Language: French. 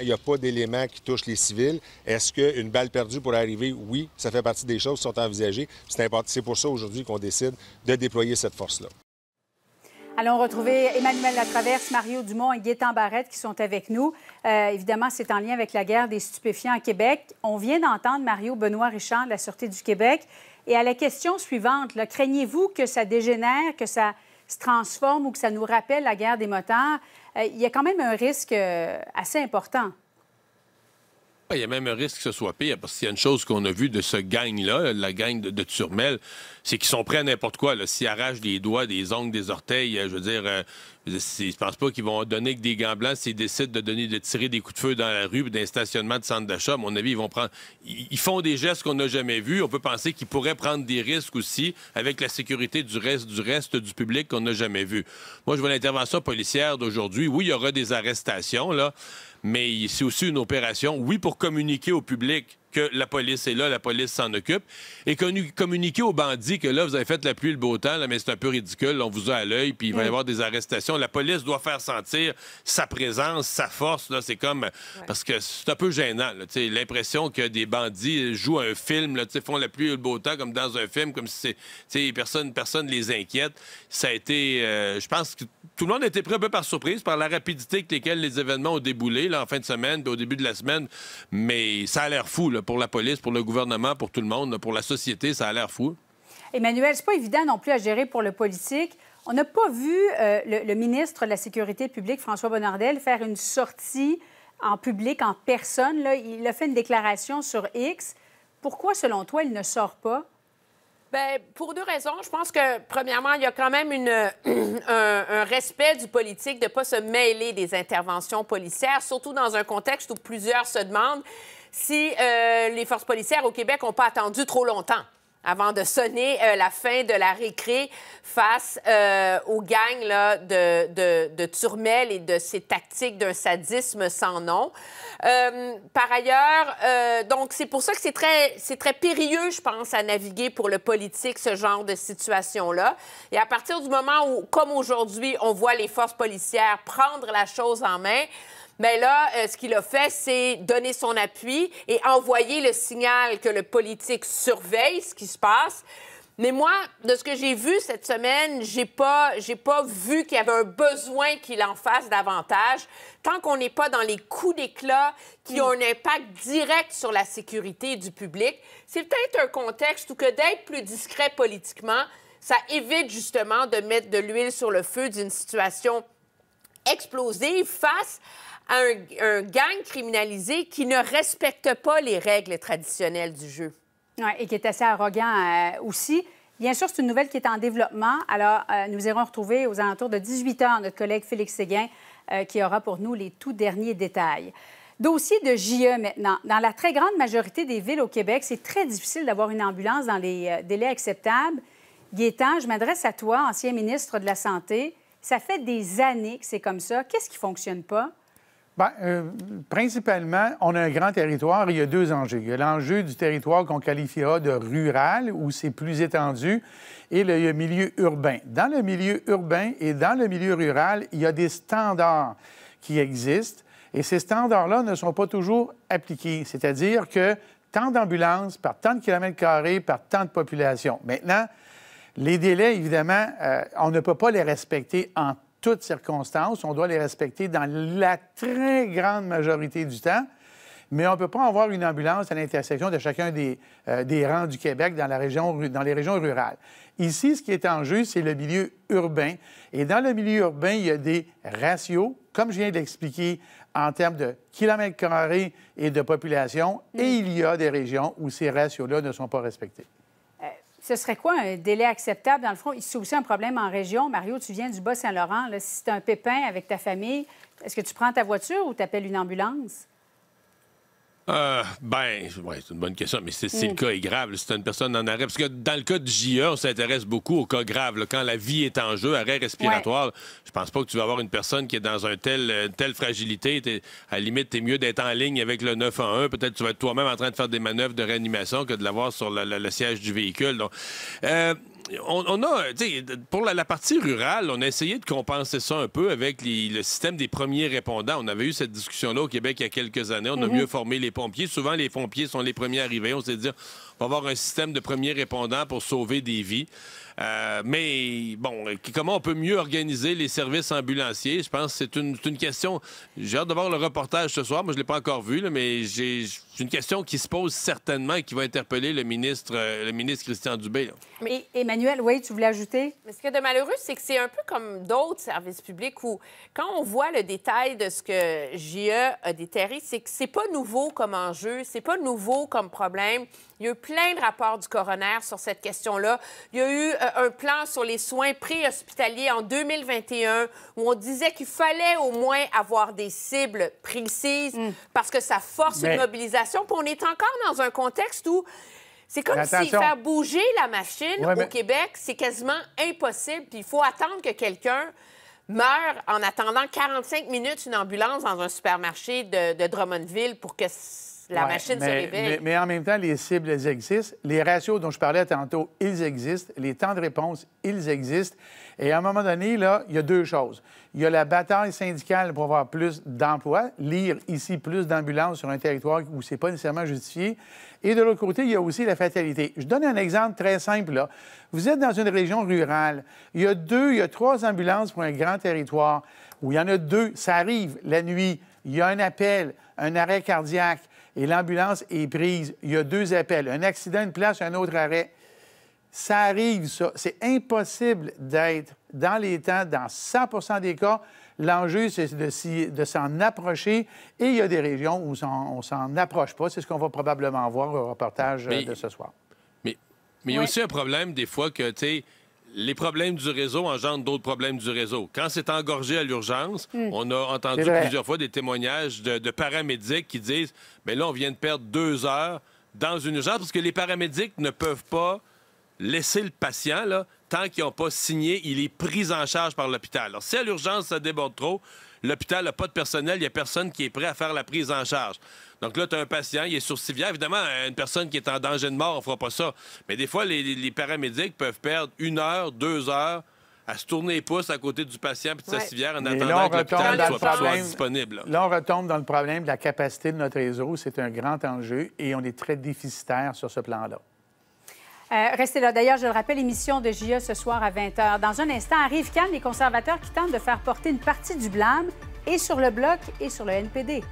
il n'y a pas d'éléments qui touchent les civils. Est-ce qu'une balle perdue pourrait arriver? Oui, ça fait partie des choses qui sont envisagées. C'est pour ça aujourd'hui qu'on décide de déployer cette force-là. Allons retrouver Emmanuel Latraverse, Mario Dumont et Gaétan Barrette qui sont avec nous. Euh, évidemment, c'est en lien avec la guerre des stupéfiants à Québec. On vient d'entendre Mario Benoît Richard de la Sûreté du Québec. Et à la question suivante, craignez-vous que ça dégénère, que ça se transforme ou que ça nous rappelle la guerre des motards, euh, il y a quand même un risque euh, assez important. Il y a même un risque que ce soit pire, parce qu'il y a une chose qu'on a vue de ce gang-là, la gang de, de Turmel, c'est qu'ils sont prêts à n'importe quoi. S'ils arrachent des doigts, des ongles, des orteils, euh, je veux dire, je pense pas qu'ils vont donner que des gants blancs s'ils décident de donner de tirer des coups de feu dans la rue, d'un stationnement de centre d'achat. À mon avis, ils vont prendre. Ils font des gestes qu'on n'a jamais vus. On peut penser qu'ils pourraient prendre des risques aussi avec la sécurité du reste du reste du public qu'on n'a jamais vu. Moi, je vois l'intervention policière d'aujourd'hui. Oui, il y aura des arrestations là, mais c'est aussi une opération. Oui, pour communiquer au public la police est là, la police s'en occupe. Et communiquer aux bandits que là, vous avez fait la pluie et le beau temps, mais c'est un peu ridicule, on vous a à l'œil, puis il va y avoir des arrestations. La police doit faire sentir sa présence, sa force. Là, c'est comme... Parce que c'est un peu gênant. L'impression que des bandits jouent un film, là, font la pluie le beau temps comme dans un film, comme si personne, personne les inquiète. Ça a été... Euh, je pense que tout le monde a été pris un peu par surprise par la rapidité avec laquelle les événements ont déboulé là, en fin de semaine, au début de la semaine. Mais ça a l'air fou, là, pour la police, pour le gouvernement, pour tout le monde, pour la société. Ça a l'air fou. Emmanuel, c'est pas évident non plus à gérer pour le politique. On n'a pas vu euh, le, ministre de la Sécurité publique, François Bonnardel, faire une sortie en public, en personne. Là. Il a fait une déclaration sur X. Pourquoi, selon toi, il ne sort pas? Bien, pour deux raisons. Je pense que, premièrement, il y a quand même une, un, un, respect du politique de ne pas se mêler des interventions policières, surtout dans un contexte où plusieurs se demandent si euh, les forces policières au Québec n'ont pas attendu trop longtemps avant de sonner euh, la fin de la récré face euh, aux gangs de, de, Turmel et de ces tactiques d'un sadisme sans nom. par ailleurs, donc c'est pour ça que c'est très, c'est très périlleux, je pense, à naviguer pour le politique, ce genre de situation-là. Et à partir du moment où, comme aujourd'hui, on voit les forces policières prendre la chose en main, mais là, euh, ce qu'il a fait, c'est donner son appui et envoyer le signal que le politique surveille ce qui se passe. Mais moi, de ce que j'ai vu cette semaine, j'ai pas, j'ai pas vu qu'il y avait un besoin qu'il en fasse davantage. Tant qu'on n'est pas dans les coups d'éclat qui ont un impact direct sur la sécurité du public, c'est peut-être un contexte où que d'être plus discret politiquement, ça évite justement de mettre de l'huile sur le feu d'une situation explosive face à un, gang criminalisé qui ne respecte pas les règles traditionnelles du jeu. Oui, et qui est assez arrogant euh, aussi. Bien sûr, c'est une nouvelle qui est en développement. Alors, euh, nous irons retrouver aux alentours de 18 heures notre collègue Félix Séguin euh, qui aura pour nous les tout derniers détails. Dossier de JE maintenant. Dans la très grande majorité des villes au Québec, c'est très difficile d'avoir une ambulance dans les délais acceptables. Guétan, je m'adresse à toi, ancien ministre de la Santé. Ça fait des années que c'est comme ça. Qu'est-ce qui ne fonctionne pas? Bien, euh, principalement, on a un grand territoire il y a deux enjeux. Il y a l'enjeu du territoire qu'on qualifiera de rural, où c'est plus étendu, et le, milieu urbain. Dans le milieu urbain et dans le milieu rural, il y a des standards qui existent, et ces standards-là ne sont pas toujours appliqués. C'est-à-dire que tant d'ambulances, par tant de kilomètres carrés, par tant de population. Maintenant, les délais, évidemment, euh, on ne peut pas les respecter en toutes circonstances. On doit les respecter dans la très grande majorité du temps. Mais on ne peut pas avoir une ambulance à l'intersection de chacun des, euh, des, rangs du Québec dans, la région, dans les régions rurales. Ici, ce qui est en jeu, c'est le milieu urbain. Et dans le milieu urbain, il y a des ratios, comme je viens de l'expliquer, en termes de kilomètres carrés et de population. Et il y a des régions où ces ratios-là ne sont pas respectés. Ce serait quoi un délai acceptable? Dans le fond, c'est aussi un problème en région. Mario, tu viens du Bas-Saint-Laurent. Si tu un pépin avec ta famille, est-ce que tu prends ta voiture ou tu appelles une ambulance? Euh, ben, ouais, c'est une bonne question, mais mm. si le cas est grave, tu une personne en arrêt, parce que dans le cas de JE, on s'intéresse beaucoup aux cas graves. quand la vie est en jeu, arrêt respiratoire, je pense pas que tu vas avoir une personne qui est dans un tel, une euh, telle fragilité. à la limite, es mieux d'être en ligne avec le 911. Peut-être tu vas être toi-même en train de faire des manœuvres de réanimation que de l'avoir sur le, siège du véhicule. Donc, euh, on, a, pour la, partie rurale, on a essayé de compenser ça un peu avec le système des premiers répondants. On avait eu cette discussion-là au Québec il y a quelques années. On a mhm. mieux formé les pompiers. Souvent, les pompiers sont les premiers arrivés. On s'est dit, on va avoir un système de premiers répondants pour sauver des vies. Euh, mais bon, euh, comment on peut mieux organiser les services ambulanciers? Je pense que c'est une, question. J'ai hâte de voir le reportage ce soir. Moi, je ne l'ai pas encore vu, mais c'est une question qui se pose certainement et qui va interpeller le ministre, euh, le ministre Christian Dubé. Mais Emmanuel, oui, tu voulais ajouter? Mais ce qui est de malheureux, c'est que c'est un peu comme d'autres services publics où, quand on voit le détail de ce que JE a déterré, c'est que n'est pas nouveau comme enjeu, c'est pas nouveau comme problème. Il y a eu plein de rapports du coroner sur cette question-là. Il y a eu euh, un plan sur les soins préhospitaliers en 2021 où on disait qu'il fallait au moins avoir des cibles précises hmm. parce que ça force une mobilisation. Puis on est encore dans un contexte où c'est comme si faire bouger la machine au Québec, c'est quasiment impossible. Puis il faut attendre que quelqu'un meure en attendant 45 minutes une ambulance dans un supermarché de, de Drummondville pour que la machine mais, se réveille. Mais, en même temps, les cibles, existent. Les ratios dont je parlais tantôt, ils existent. Les temps de réponse, ils existent. Et à un moment donné, là, il y a deux choses. Il y a la bataille syndicale pour avoir plus d'emplois, lire ici plus d'ambulances sur un territoire où c'est pas nécessairement justifié. Et de l'autre côté, il y a aussi la fatalité. Je donne un exemple très simple, là. Vous êtes dans une région rurale. Il y a deux, il y a trois ambulances pour un grand territoire. Où il y en a deux, ça arrive la nuit. Il y a un appel, un arrêt cardiaque et l'ambulance est prise. Il y a deux appels, un accident, une place, un autre arrêt. Ça arrive, ça. C'est impossible d'être dans les temps, dans 100 des cas. L'enjeu, c'est de, s'en approcher. Et il y a des régions où on s'en approche pas. C'est ce qu'on va probablement voir au reportage euh, de ce soir. Mais, mais il y a aussi un problème, des fois, que, tu sais, les problèmes du réseau engendrent d'autres problèmes du réseau. Quand c'est engorgé à l'urgence, hmm. on a entendu plusieurs fois des témoignages de, paramédics qui disent Mais ben là, on vient de perdre deux heures dans une urgence parce que les paramédics ne peuvent pas laisser le patient là, tant qu'ils n'ont pas signé, il est pris en charge par l'hôpital. Alors, si à l'urgence, ça déborde trop, L'hôpital n'a pas de personnel, il n'y a personne qui est prêt à faire la prise en charge. Donc là, tu as un patient, il est sur civière. Évidemment, une personne qui est en danger de mort, on ne fera pas ça. Mais des fois, les, paramédics peuvent perdre une heure, deux heures à se tourner les pouces à côté du patient puis de sa civière en attendant que l'hôpital soit, disponible. Là, on retombe dans le problème de la capacité de notre réseau. C'est un grand enjeu et on est très déficitaire sur ce plan-là. Euh, restez là. D'ailleurs, je le rappelle, émission de JE ce soir à 20h. Dans un instant, arrive Cannes, les conservateurs qui tentent de faire porter une partie du blâme et sur le Bloc et sur le NPD.